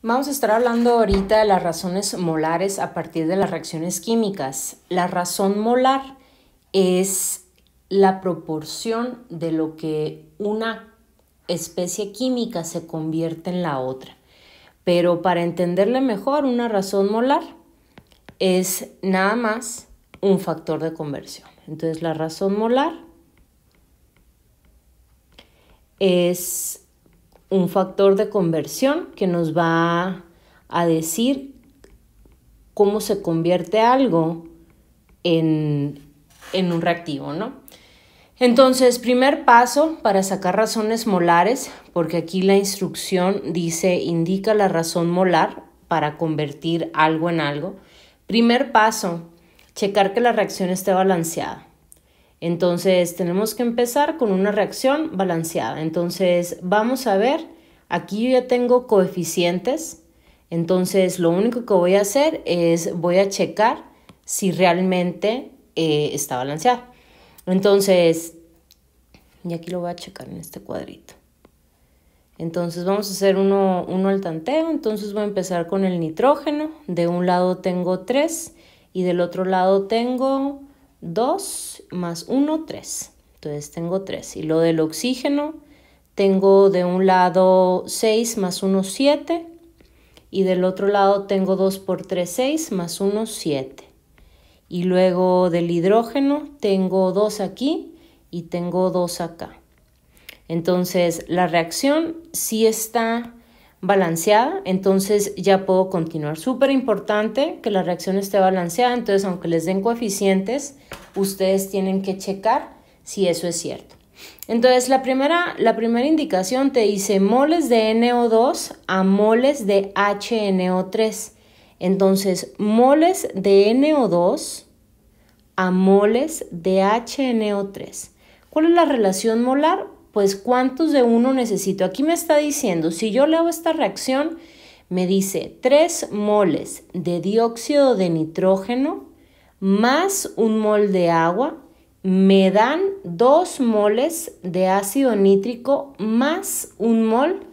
Vamos a estar hablando ahorita de las razones molares a partir de las reacciones químicas. La razón molar es la proporción de lo que una especie química se convierte en la otra. Pero para entenderle mejor, una razón molar es nada más un factor de conversión. Entonces la razón molar es un factor de conversión que nos va a decir cómo se convierte algo en, en un reactivo, ¿no? Entonces, primer paso para sacar razones molares, porque aquí la instrucción dice, indica la razón molar para convertir algo en algo. Primer paso, checar que la reacción esté balanceada. Entonces tenemos que empezar con una reacción balanceada. Entonces vamos a ver, aquí yo ya tengo coeficientes, entonces lo único que voy a hacer es voy a checar si realmente eh, está balanceada. Entonces, y aquí lo voy a checar en este cuadrito. Entonces vamos a hacer uno, uno al tanteo, entonces voy a empezar con el nitrógeno. De un lado tengo 3 y del otro lado tengo 2 más 1, 3. Entonces tengo 3. Y lo del oxígeno, tengo de un lado 6 más 1, 7. Y del otro lado tengo 2 por 3, 6 más 1, 7. Y luego del hidrógeno tengo 2 aquí y tengo 2 acá. Entonces la reacción sí está balanceada, entonces ya puedo continuar. Súper importante que la reacción esté balanceada, entonces aunque les den coeficientes, ustedes tienen que checar si eso es cierto. Entonces la primera, la primera indicación te dice moles de NO2 a moles de HNO3. Entonces moles de NO2 a moles de HNO3. ¿Cuál es la relación molar? pues ¿cuántos de uno necesito? Aquí me está diciendo, si yo le hago esta reacción, me dice 3 moles de dióxido de nitrógeno más un mol de agua me dan 2 moles de ácido nítrico más un mol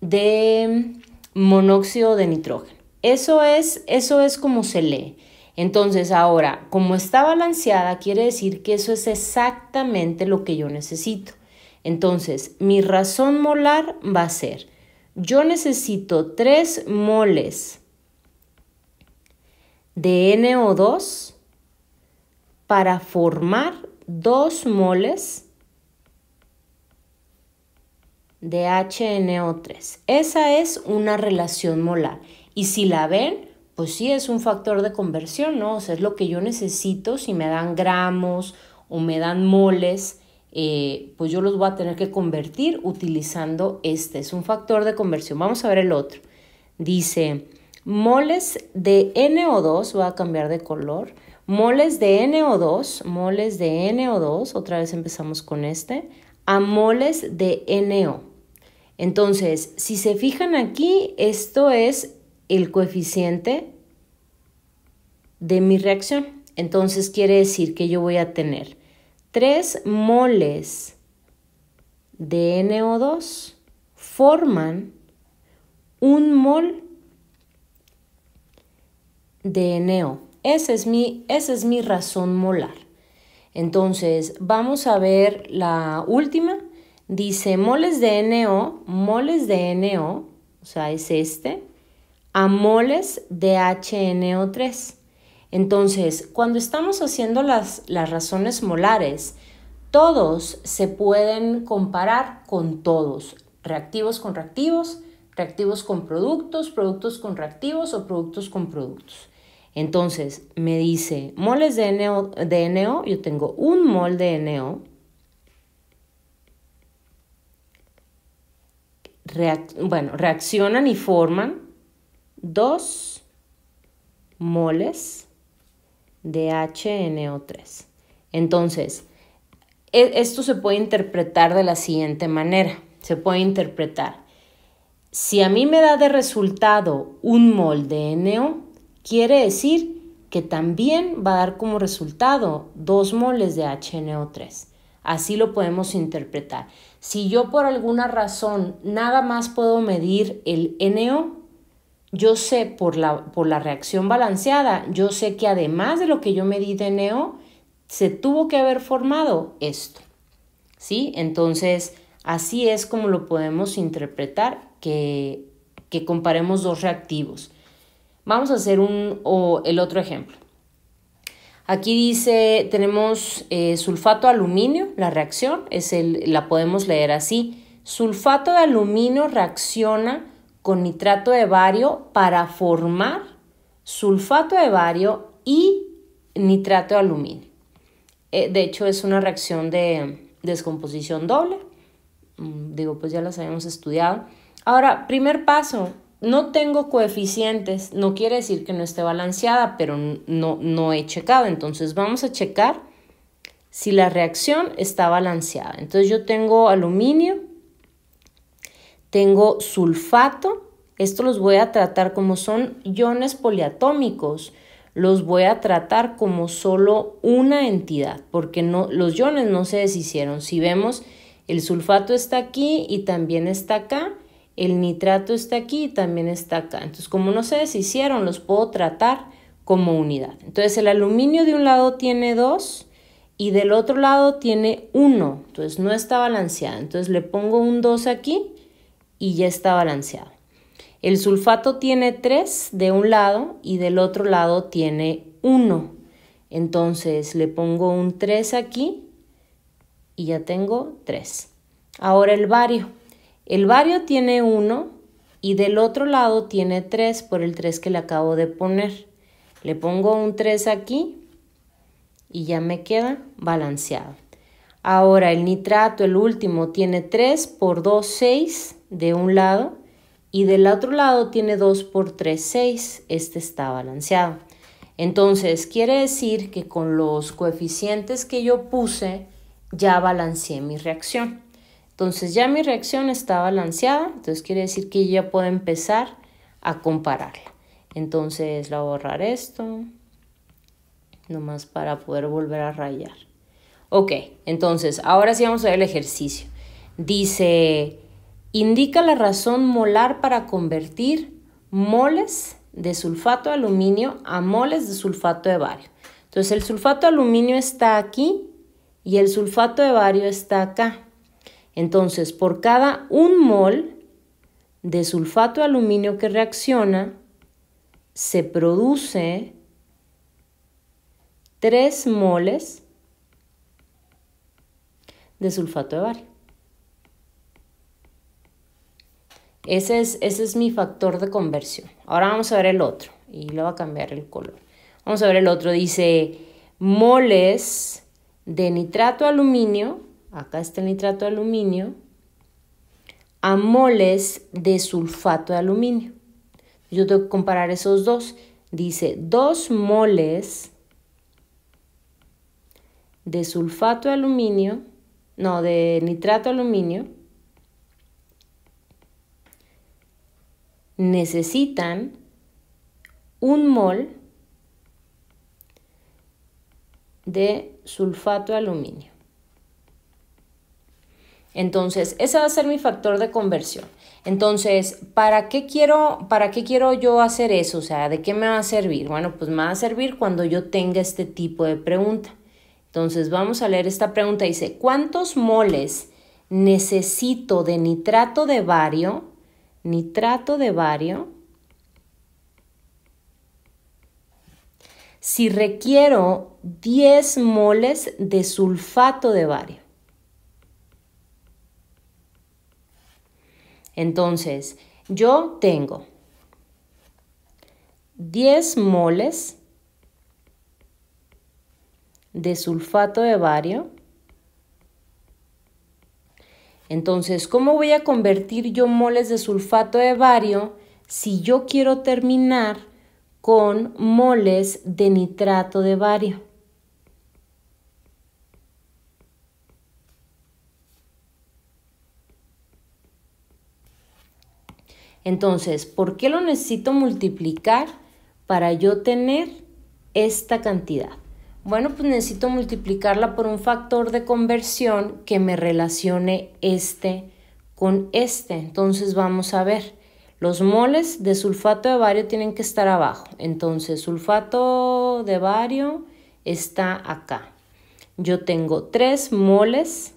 de monóxido de nitrógeno. Eso es, eso es como se lee. Entonces ahora, como está balanceada, quiere decir que eso es exactamente lo que yo necesito. Entonces, mi razón molar va a ser, yo necesito 3 moles de NO2 para formar 2 moles de HNO3. Esa es una relación molar. Y si la ven, pues sí es un factor de conversión, ¿no? O sea, es lo que yo necesito si me dan gramos o me dan moles eh, pues yo los voy a tener que convertir utilizando este. Es un factor de conversión. Vamos a ver el otro. Dice, moles de NO2, voy a cambiar de color, moles de NO2, moles de NO2, otra vez empezamos con este, a moles de NO. Entonces, si se fijan aquí, esto es el coeficiente de mi reacción. Entonces quiere decir que yo voy a tener 3 moles de NO2 forman un mol de NO. Esa es mi, esa es mi razón molar. Entonces, vamos a ver la última. Dice moles de NO, moles de NO, o sea, es este, a moles de HNO3. Entonces, cuando estamos haciendo las, razones molares, todos se pueden comparar con todos, reactivos con reactivos, reactivos con productos, productos con reactivos o productos con productos. Entonces, me dice, moles de NO, yo tengo un mol de NO, bueno, reaccionan y forman dos moles de HNO3. Entonces, e, esto se puede interpretar de la siguiente manera. Se puede interpretar, si a mí me da de resultado un mol de NO, quiere decir que también va a dar como resultado dos moles de HNO3. Así lo podemos interpretar. Si yo por alguna razón nada más puedo medir el NO, yo sé por la, por la reacción balanceada, yo sé que además de lo que yo medí de neo, se tuvo que haber formado esto. ¿Sí? Entonces, así es como lo podemos interpretar que, que comparemos dos reactivos. Vamos a hacer o el otro ejemplo. Aquí dice, tenemos sulfato eh, sulfato aluminio, la reacción, es el, la podemos leer así. Sulfato de aluminio reacciona con nitrato de bario para formar sulfato de bario y nitrato de aluminio. Eh, de hecho, es una reacción de mm, descomposición doble. Mm, digo, pues ya las habíamos estudiado. Ahora, primer paso, no tengo coeficientes, no quiere decir que no esté balanceada, pero no, no he checado. Entonces vamos a checar si la reacción está balanceada. Entonces yo tengo aluminio tengo sulfato, esto los voy a tratar como son iones poliatómicos, los voy a tratar como solo una entidad, porque no, los iones no se deshicieron. Si vemos, el sulfato está aquí y también está acá, el nitrato está aquí y también está acá. Entonces, como no se deshicieron, los puedo tratar como unidad. Entonces, el aluminio de un lado tiene dos y del otro lado tiene uno entonces no está balanceada. Entonces, le pongo un 2 aquí y ya está balanceado. El sulfato tiene 3 de un lado y del otro lado tiene 1. Entonces le pongo un 3 aquí y ya tengo 3. Ahora el vario. El vario tiene 1 y del otro lado tiene 3 por el 3 que le acabo de poner. Le pongo un 3 aquí y ya me queda balanceado. Ahora el nitrato, el último, tiene 3 por 2, 6 de un lado y del otro lado tiene 2 por 3, 6. Este está balanceado. Entonces, quiere decir que con los coeficientes que yo puse, ya balanceé mi reacción. Entonces, ya mi reacción está balanceada. Entonces, quiere decir que ya puedo empezar a compararla. Entonces, la voy a borrar esto, nomás para poder volver a rayar. Ok, entonces, ahora sí vamos a ver el ejercicio. Dice indica la razón molar para convertir moles de sulfato de aluminio a moles de sulfato de bario. Entonces el sulfato de aluminio está aquí y el sulfato de bario está acá. Entonces por cada un mol de sulfato de aluminio que reacciona, se produce 3 moles de sulfato de bario. Ese es, mi factor de conversión. Ahora vamos a ver el otro y lo va a cambiar el color. Vamos a ver el otro. Dice moles de nitrato de aluminio. Acá está el nitrato de aluminio. A moles de sulfato de aluminio. Yo tengo que comparar esos dos. Dice dos moles de sulfato de aluminio, no, de nitrato de aluminio, necesitan un mol de sulfato de aluminio. Entonces, ese va a ser mi factor de conversión. Entonces, ¿para qué, quiero, ¿para qué quiero yo hacer eso? O sea, ¿de qué me va a servir? Bueno, pues me va a servir cuando yo tenga este tipo de pregunta. Entonces, vamos a leer esta pregunta. Dice, ¿cuántos moles necesito de nitrato de bario nitrato de bario, si requiero 10 moles de sulfato de bario. Entonces, yo tengo 10 moles de sulfato de bario entonces, ¿cómo voy a convertir yo moles de sulfato de bario si yo quiero terminar con moles de nitrato de bario? Entonces, ¿por qué lo necesito multiplicar para yo tener esta cantidad? Bueno, pues necesito multiplicarla por un factor de conversión que me relacione este con este. Entonces vamos a ver. Los moles de sulfato de bario tienen que estar abajo. Entonces, sulfato de bario está acá. Yo tengo tres moles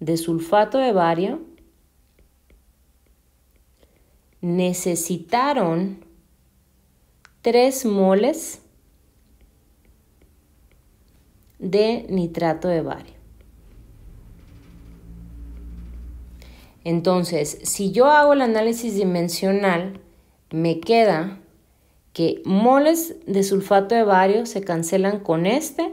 de sulfato de bario. Necesitaron tres moles de nitrato de bario. Entonces, si yo hago el análisis dimensional, me queda que moles de sulfato de bario se cancelan con este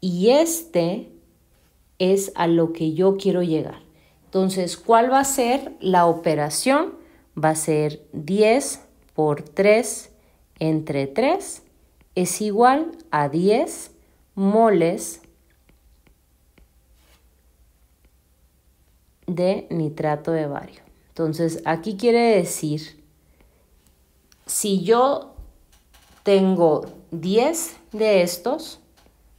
y este es a lo que yo quiero llegar. Entonces, ¿cuál va a ser la operación? Va a ser 10 por 3 entre 3 es igual a 10 moles de nitrato de bario. Entonces, aquí quiere decir, si yo tengo 10 de estos,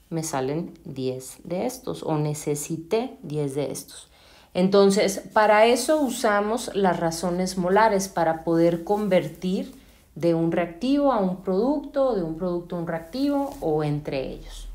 me salen 10 de estos o necesité 10 de estos. Entonces, para eso usamos las razones molares, para poder convertir de un reactivo a un producto, de un producto a un reactivo o entre ellos.